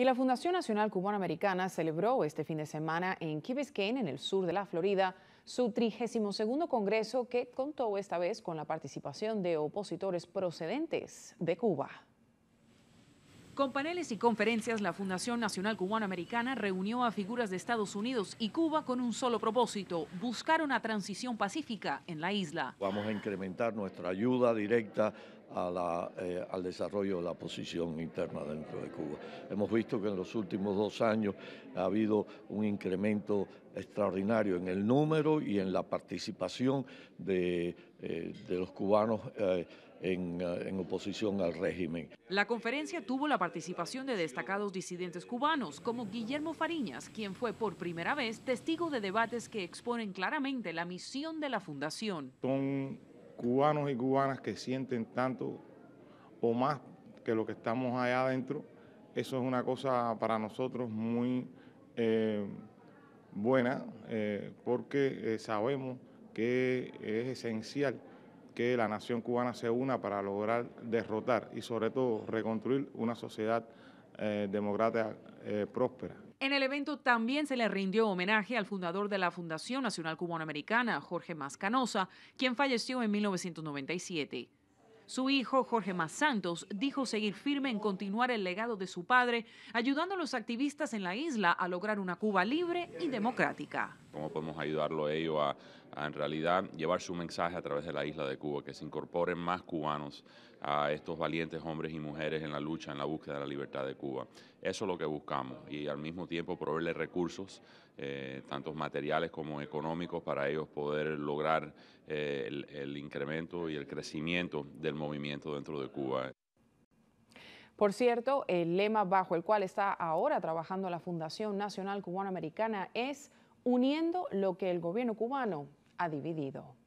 Y la Fundación Nacional Cubana Americana celebró este fin de semana en Key Biscayne, en el sur de la Florida, su 32 Congreso que contó esta vez con la participación de opositores procedentes de Cuba. Con paneles y conferencias, la Fundación Nacional Cubana Americana reunió a figuras de Estados Unidos y Cuba con un solo propósito, buscar una transición pacífica en la isla. Vamos a incrementar nuestra ayuda directa eh, al desarrollo de la posición interna dentro de Cuba. Hemos visto que en los últimos dos años ha habido un incremento extraordinario en el número y en la participación de, eh, los cubanos. Eh, en, oposición al régimen. La conferencia tuvo la participación de destacados disidentes cubanos, como Guillermo Fariñas, quien fue por primera vez testigo de debates que exponen claramente la misión de la Fundación cubanos y cubanas que sienten tanto o más que lo que estamos allá adentro, eso es una cosa para nosotros muy eh, buena, eh, porque eh, sabemos que es esencial que la nación cubana se una para lograr derrotar y sobre todo reconstruir una sociedad eh, democrática eh, próspera. En el evento también se le rindió homenaje al fundador de la Fundación Nacional Americana, Jorge Canosa, quien falleció en 1997. Su hijo, Jorge Más Santos, dijo seguir firme en continuar el legado de su padre, ayudando a los activistas en la isla a lograr una Cuba libre y democrática cómo podemos ayudarlo a ellos a, en realidad llevar su mensaje a través de la isla de Cuba, que se incorporen más cubanos a estos valientes hombres y mujeres en la lucha, en la búsqueda de la libertad de Cuba. Eso es lo que buscamos y al mismo tiempo proveerles recursos, tanto eh, tantos materiales como económicos, para ellos poder lograr eh, el, el incremento y el crecimiento del movimiento dentro de Cuba. Por cierto, el lema bajo el cual está ahora trabajando la Fundación Nacional Cubanoamericana es uniendo lo que el gobierno cubano ha dividido.